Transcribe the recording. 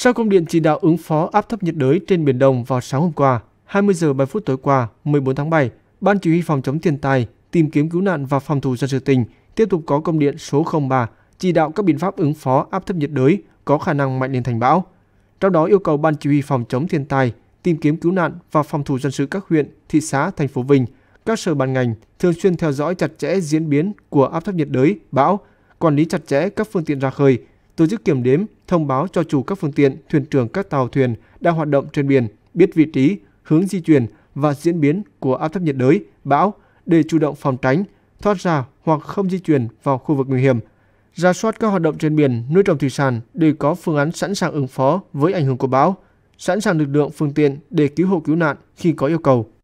Sau công điện chỉ đạo ứng phó áp thấp nhiệt đới trên Biển Đông vào sáng hôm qua, 20 giờ 3 phút tối qua, 14 tháng 7, Ban Chỉ huy Phòng chống thiên tai, tìm kiếm cứu nạn và phòng thủ dân sự tỉnh tiếp tục có công điện số 03 chỉ đạo các biện pháp ứng phó áp thấp nhiệt đới có khả năng mạnh lên thành bão. Trong đó yêu cầu Ban Chỉ huy Phòng chống thiên tai, tìm kiếm cứu nạn và phòng thủ dân sự các huyện, thị xã, thành phố Vinh, các sở ban ngành thường xuyên theo dõi chặt chẽ diễn biến của áp thấp nhiệt đới, bão, quản lý chặt chẽ các phương tiện ra khơi, tổ chức kiểm đếm, thông báo cho chủ các phương tiện, thuyền trưởng các tàu thuyền đang hoạt động trên biển biết vị trí, hướng di chuyển và diễn biến của áp thấp nhiệt đới, bão để chủ động phòng tránh, thoát ra hoặc không di chuyển vào khu vực nguy hiểm. Ra soát các hoạt động trên biển, nuôi trồng thủy sản để có phương án sẵn sàng ứng phó với ảnh hưởng của bão, sẵn sàng lực lượng phương tiện để cứu hộ cứu nạn khi có yêu cầu.